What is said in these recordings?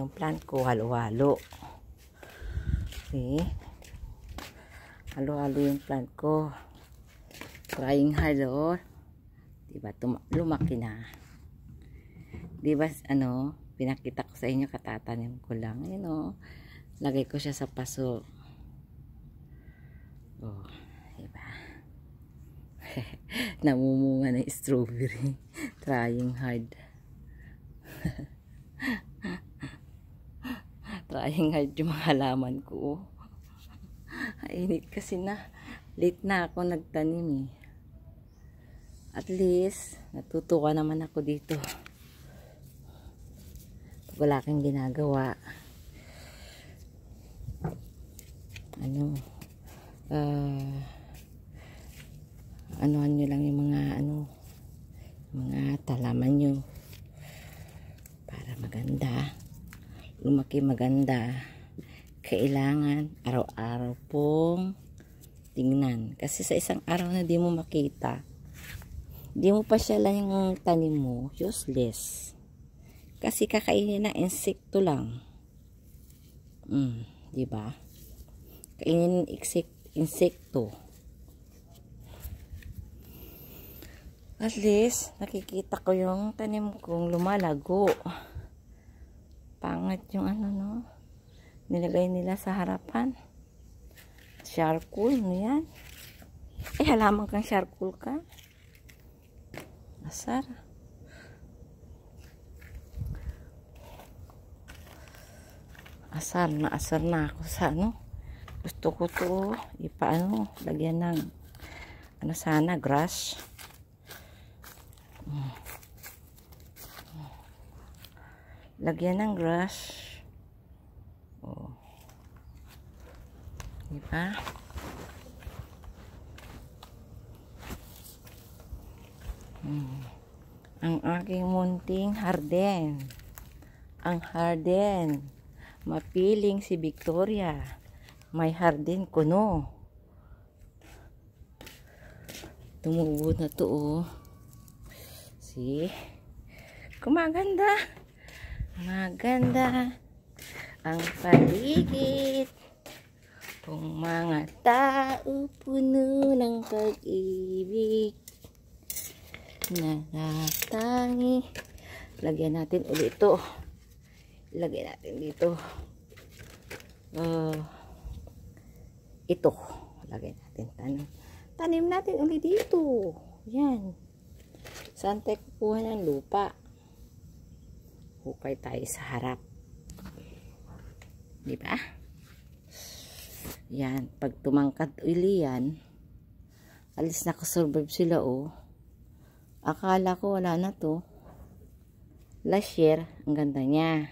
yung plant ko halo-halo see halo-halo yung plant ko trying hard oh diba lumaki na diba ano pinakita ko sa inyo katatanim ko lang yun oh. lagay ko siya sa paso oh diba namumunga na strawberry trying hard Trying hard yung mga halaman ko. Ainit kasi na. Late na ako nagtanim eh. At least, natutuwa naman ako dito. Pag wala kang ginagawa. Ano? Uh, ah, anuhan nyo lang yung mga ano mga talaman nyo para maganda lumaki maganda kailangan araw-araw pong tingnan kasi sa isang araw na di mo makita di mo pa siya lang yung tanim mo useless kasi kakainin na insekto lang mm, di ba kainin insek insekto at least nakikita ko yung tanim kong lumalago Pangat yung ano, no? Nilagay nila sa harapan. Charcoal, ano yan? Eh, halaman kang charcoal ka. Asar. Asar na, asar na ako sa ano. Gusto ko to, ipaano, lagyan ng ano sana, grass. Hmm. lagyan ng grass oh. diba hmm. ang aking munting harden ang harden mapiling si Victoria may harden kuno tumubo na to oh see kumaganda Maganda ang paligid kung mga tao puno ng pag-ibig nalatangi. Lagyan natin ulit ito. Lagyan natin dito. Uh, ito. Lagyan natin. Tanim. Tanim natin ulit dito. Yan. Saan tayo kukuha ng lupa? hukay tayo sa harap. Di ba? Yan, pag tumangkad uli yan, alis na kasurvive sila oh. Akala ko wala na to. Last year, ang ganda niya.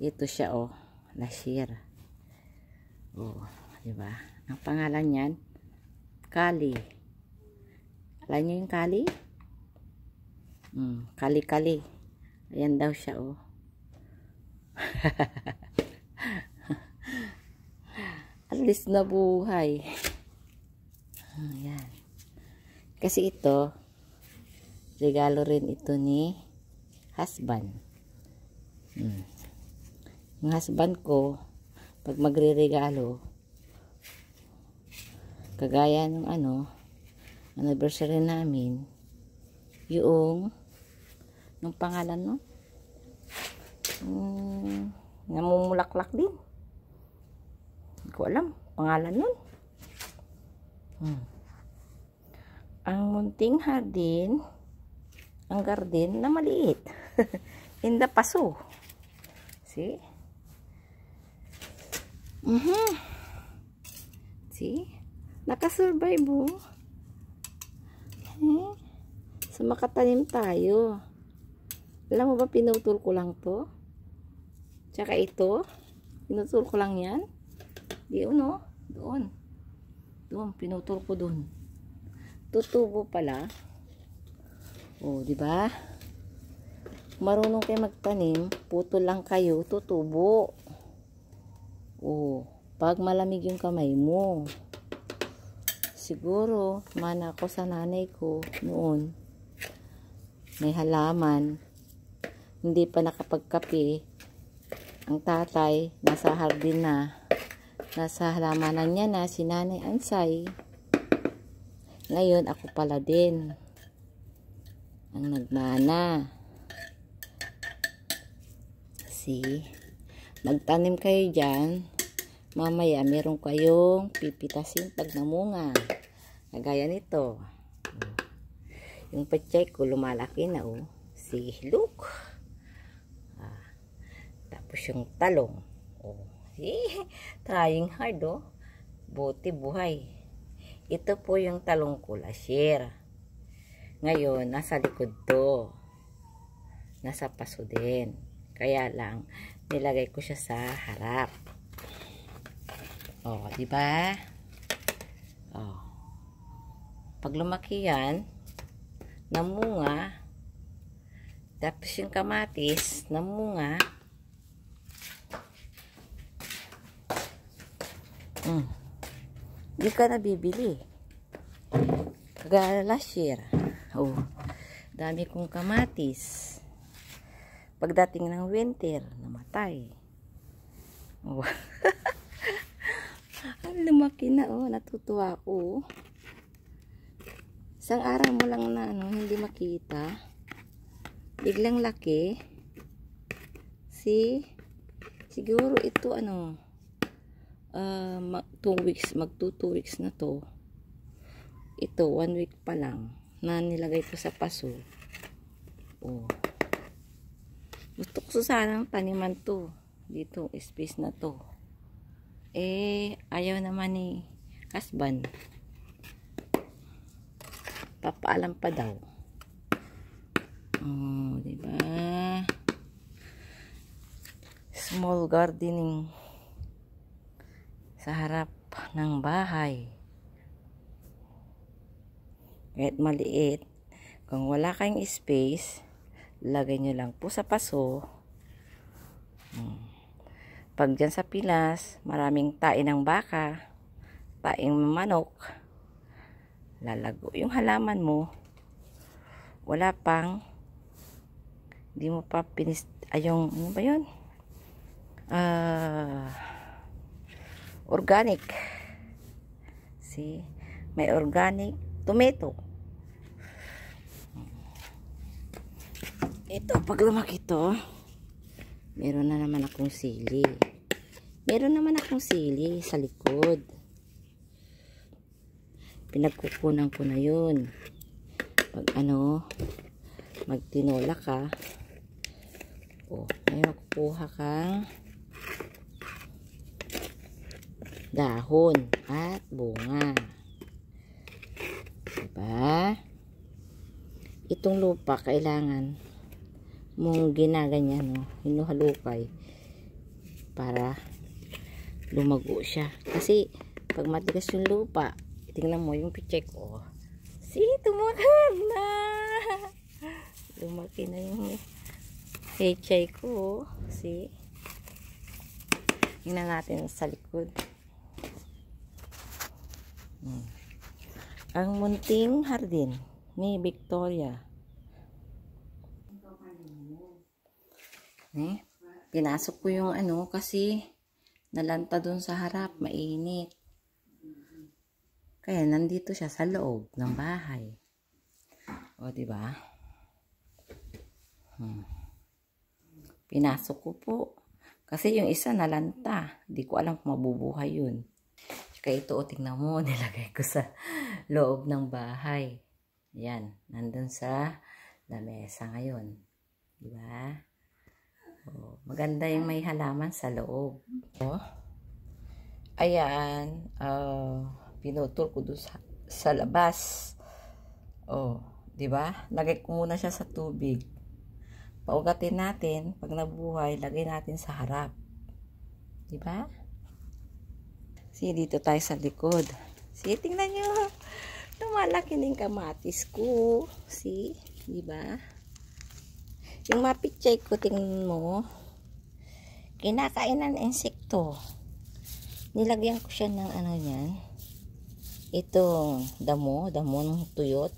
Ito siya oh, last year. Oh, di ba? Ang pangalan niyan, Kali. Alam niyo yung Kali? Mm, Kali-kali. Ayan daw siya, oh. At least nabuhay. Ayan. Kasi ito, regalo rin ito ni husband. Hmm. Yung husband ko, pag magre-regalo, kagaya ng ano, anniversary namin, yung Anong pangalan no? mm, namumulaklak din. Hindi ko alam. Pangalan nun. Hmm. Ang munting hardin, ang garden na maliit. In the paso. See? Mm -hmm. See? Nakasurvive mo. Oh. Eh? Hmm. So, makatanim tayo. Alam mo ba, pinutol ko lang to. Tsaka ito. Pinutol ko lang yan. Di no Doon. Doon. Pinutol ko doon. Tutubo pala. oh di ba? Marunong kayo magtanim, putol lang kayo, tutubo. oh pag malamig yung kamay mo. Siguro, mana ko sa nanay ko noon. May halaman hindi pa nakapagkape ang tatay nasa hardin na nasa halamanan niya na si nanay Ansay ngayon ako pala din ang nagmana kasi magtanim kayo dyan mamaya meron kayong pipitasin pag namunga kagaya nito yung pechay ko lumalaki na oh see look tapos yung talong. Oh. Eh, trying hard oh. Buti buhay. Ito po yung talong ko last Ngayon, nasa likod to. Nasa paso din. Kaya lang, nilagay ko siya sa harap. Oh, di ba? Oh. Pag lumaki yan, namunga, tapos yung kamatis, namunga, Mm. Hindi ka na bibili. Kagaya last year. Oh, dami kong kamatis. Pagdating ng winter, namatay. Oh. Ang lumaki na oh, natutuwa ako. Isang araw mo lang na ano, hindi makita. Biglang laki. Si siguro ito ano, uh, ah, 2 weeks, mag 2 weeks na to. Ito 1 week pa lang na nilagay ko sa paso. Oh. Gusto ko sana taniman to dito, space na to. Eh, ayaw naman ni Kasban. Papaalam pa daw. Oh, di ba? Small gardening sa harap ng bahay. Kahit maliit, kung wala kayong space, lagay nyo lang po sa paso. Hmm. Pag dyan sa pilas, maraming tae ng baka, taing manok, lalago yung halaman mo. Wala pang, hindi mo pa pinis, ayong, ano ba yun? Ah... Uh, organic see may organic tomato ito pag lumaki ito meron na naman akong sili meron naman akong sili sa likod pinagkukunan ko na yun pag ano magtinola ka o oh, may makukuha kang dahon at bunga. Diba? Itong lupa, kailangan mong ginaganyan, no? hinuhalupay para lumago siya. Kasi, pag matigas yung lupa, tingnan mo yung pichek, oh. Si, tumakag na! Lumaki na yung hechay ko, oh. See? Tingnan natin sa likod. Ang munting hardin ni Victoria. Eh, pinasok ko yung ano kasi nalanta dun sa harap, mainit. Kaya nandito siya sa loob ng bahay. O, di ba? Hmm. Pinasok ko po. Kasi yung isa nalanta. Hindi ko alam kung mabubuhay yun. Tsaka ito, o, tingnan mo, nilagay ko sa loob ng bahay. Yan, nandun sa lamesa ngayon. Diba? Oh, maganda yung may halaman sa loob. Oh. ayan, oh, pinutol ko doon sa, sa labas. Oh, ba? diba? Lagay ko muna siya sa tubig. Paugatin natin, pag nabuhay, lagay natin sa harap. Diba? See, dito tayo sa likod. See, tingnan nyo. Tumalaki na yung kamatis ko. See, di ba? Yung mapichay ko, tingnan mo. Kinakainan ng insekto. Nilagyan ko siya ng ano yan. Itong damo, damo ng tuyot.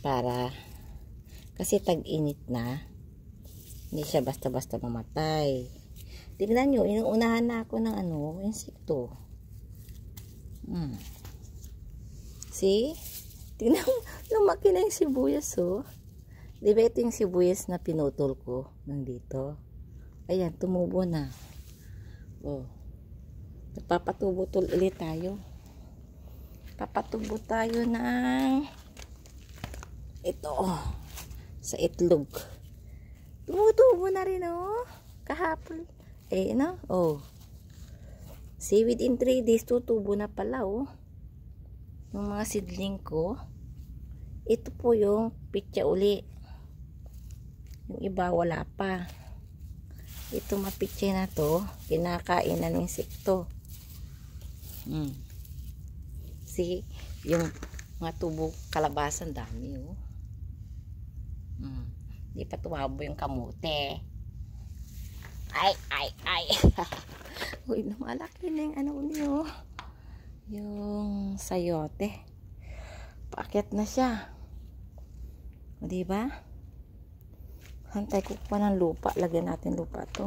Para, kasi tag-init na. Hindi siya basta-basta mamatay. Tingnan nyo, inuunahan na ako ng ano, insekto. Hmm. See? Tingnan mo, lumaki na yung sibuyas, oh. Di ba ito yung sibuyas na pinutol ko nandito? Ayan, tumubo na. Oh. Nagpapatubutol ulit tayo. Papatubo tayo ng ito, oh. Sa itlog. Tumutubo na rin, oh. Kahapon. Eh, ano? Oh. See, within 3 days, tutubo na pala, oh. Yung mga seedling ko. Ito po yung pitya uli. Yung iba, wala pa. Ito mapitya na to. Kinakain ng insekto. Hmm. See, yung mga tubo kalabasan, dami, oh. Hmm. Di pa tumabo yung kamote. Ay, ay, ay. Uy, lumalaki na yung ano niyo. Yung sayote. Paket na siya. O, diba? Hantay ko pa ng lupa. Lagyan natin lupa to.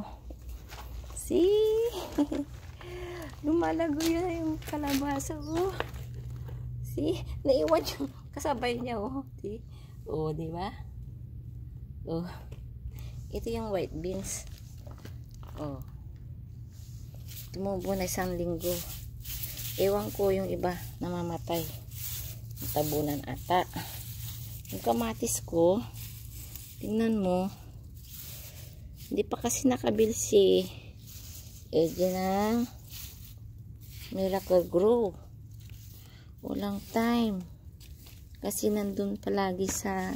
See? Lumalago yun yung kalabasa. Oh. See? Naiwan yung kasabay niya. Oh. See? Oh, diba? Oh. Ito yung white beans. Oh. Tumubo na isang linggo. Ewan ko yung iba namamatay. Tabunan ata. Yung kamatis ko, tingnan mo, hindi pa kasi nakabil si Edie ng Miracle Grow. Walang time. Kasi nandun palagi sa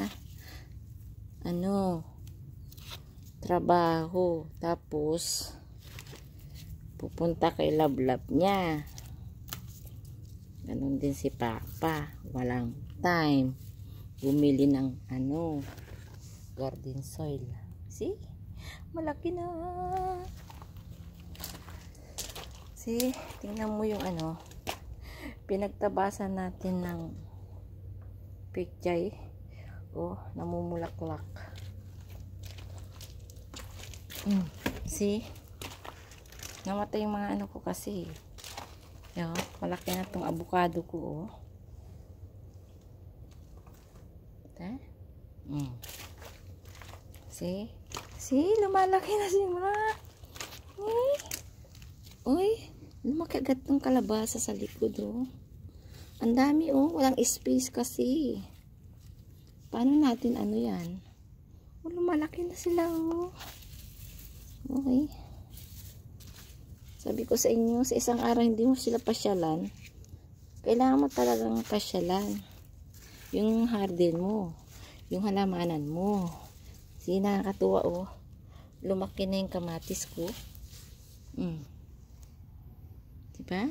ano, trabaho. Tapos, pupunta kay lablab niya. Ganon din si Papa. Walang time. Bumili ng ano, garden soil. See? Malaki na. See? Tingnan mo yung ano. Pinagtabasan natin ng pichay. Oh, namumulaklak. Mm. See? Namatay yung mga ano ko kasi. Yo, malaki na tong abukado ko, oh. Ta? Eh. Mm. See? See? Lumalaki na si mga. Eh? Uy, lumaki agad tong kalabasa sa likod, oh. Ang dami, oh. Walang space kasi. Paano natin ano yan? Oh, lumalaki na sila, oh. Sabi ko sa inyo, sa isang araw hindi mo sila pasyalan. Kailangan mo talagang pasyalan. Yung hardin mo. Yung halamanan mo. Sige, nakakatuwa oh. Lumaki na yung kamatis ko. Mm. Diba?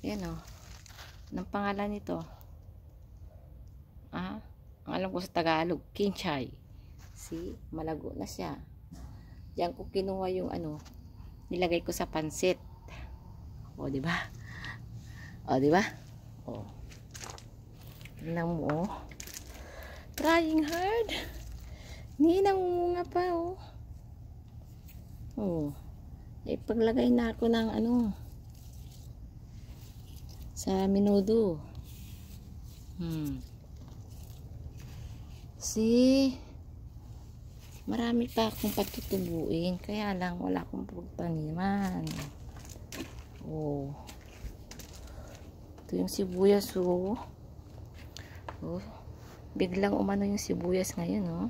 Yan oh. Anong pangalan nito? Ah, ang alam ko sa Tagalog, kinchay. See, malago na siya. Diyan ko kinuha yung ano, nilagay ko sa pansit. O, di ba? O, di ba? O. Tingnan mo, o. Trying hard. Hindi, nga pa, o. O. Eh, paglagay na ako ng ano, sa minudo. Hmm. See? marami pa akong patutubuin kaya lang wala akong pagtaniman oh ito yung sibuyas oh, oh. biglang umano yung sibuyas ngayon oh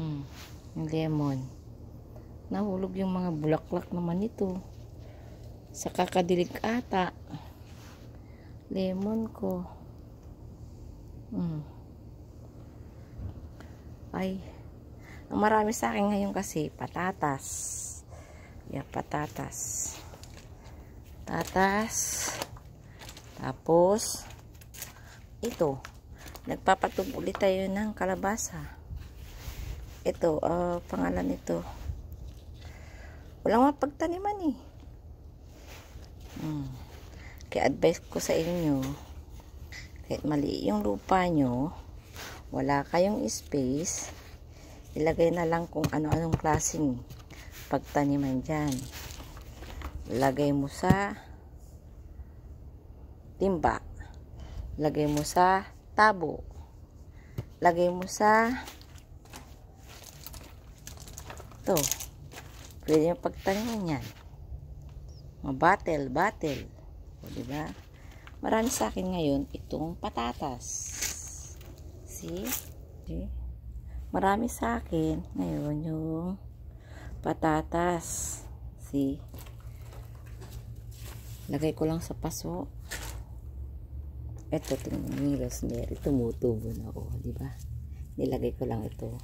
mm, yung lemon nahulog yung mga bulaklak naman ito sa kakadilig ata lemon ko mm. ay ang marami sa akin ngayon kasi patatas. Yeah, patatas. Patatas. Tapos ito, nagpapatub ulit tayo ng kalabasa. Ito, uh, pangalan nito. Walang mapagtaniman eh. Hmm. Kaya advice ko sa inyo, kahit mali yung lupa nyo, wala kayong space, ilagay na lang kung ano-anong klaseng pagtaniman dyan lagay mo sa timba lagay mo sa tabo lagay mo sa to pwede mo pagtaniman yan mabatel batel o diba marami sa akin ngayon itong patatas see, see? marami sa akin ngayon yung patatas see lagay ko lang sa paso eto tingnan yung rosemary tumutubo na ako di ba nilagay ko lang ito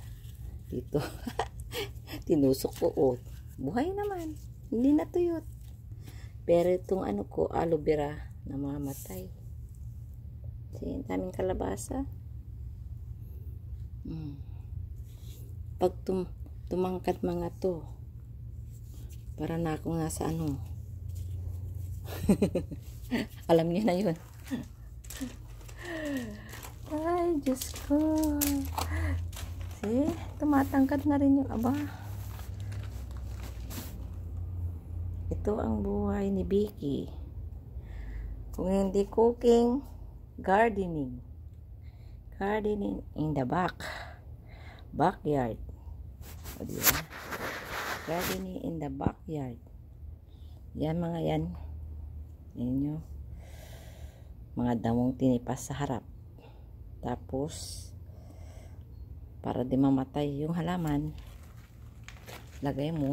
dito tinusok ko oh buhay naman hindi natuyot pero itong ano ko aloe vera namamatay see daming kalabasa mm pag tum tumangkat mga to para na ako nga sa ano alam niyo na yun ay Diyos ko see tumatangkat na rin yung aba ito ang buhay ni Vicky kung hindi cooking gardening gardening in the back backyard o, diba? Gardening in the backyard. Yan mga yan. Yan nyo. Mga damong tinipas sa harap. Tapos, para di mamatay yung halaman, lagay mo.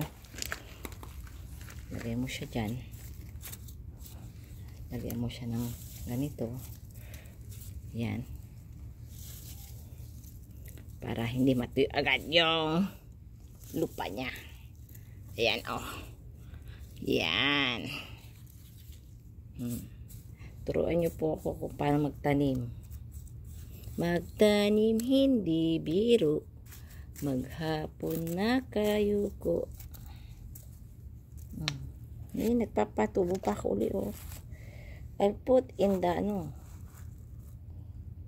Lagay mo siya diyan. Lagay mo siya ng ganito. Yan. Para hindi matuyo agad yung lupa niya. Ayan, oh. Ayan. Hmm. Turuan niyo po ako kung paano magtanim. Magtanim hindi biro. Maghapon na kayo ko. Hmm. Eh, nagpapatubo pa ako uli, oh. I'll put in the, ano,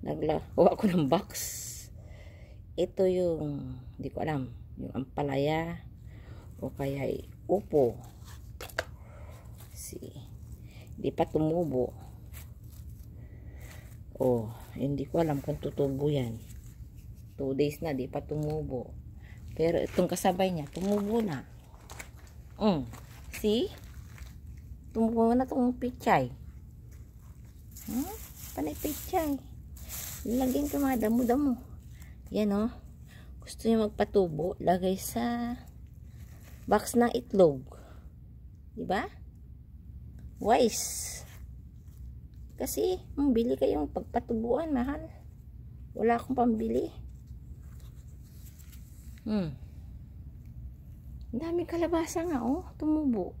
naglawa ako ng box. Ito yung, hindi ko alam, yung ampalaya o kaya upo si hindi pa tumubo oh hindi ko alam kung tutubo yan 2 days na di pa tumubo pero itong kasabay niya tumubo na mm. see tumubo na itong pichay hmm? panay pichay laging kumada mga damo yan oh gusto niyo magpatubo, lagay sa box ng itlog. 'Di ba? Wise. Kasi, bili kayong pagpatubuan, mahal. Wala akong pambili. Hmm. Ang daming kalabasa nga, oh. Tumubo.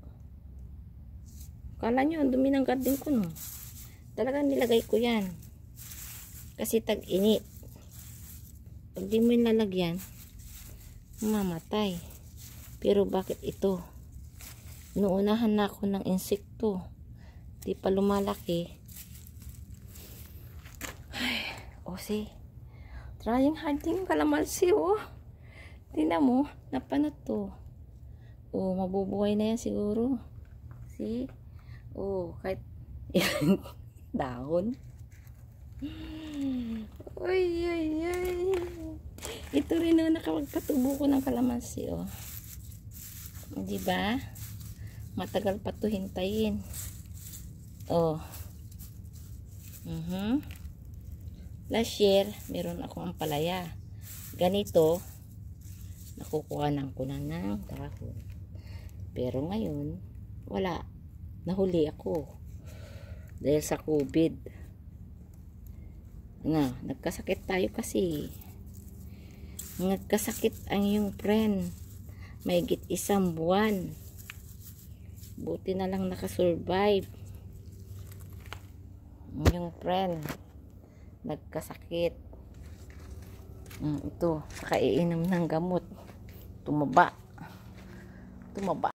Kala nyo, ang dumi ng garden ko, no. Talaga nilagay ko yan. Kasi tag-init pag di mo lalagyan mamatay pero bakit ito nuunahan na ako ng insekto di pa lumalaki ay ose trying hunting kalamansi oh tina mo napanot to oh mabubuhay na yan siguro see oh kahit dahon ay ay ay ito rin o, oh, nakapagpatubo ko ng kalamansi Oh. Di ba? Matagal pa to hintayin. Oh. Uh mm-hmm. -huh. Last year, meron ako ang palaya. Ganito, nakukuha nang kuna ng dahon. Pero ngayon, wala. Nahuli ako. Dahil sa COVID. Na, nagkasakit tayo kasi nagkasakit ang iyong friend may git isang buwan buti na lang nakasurvive yung friend nagkasakit mm, ito, kakaiinom ng gamot tumaba tumaba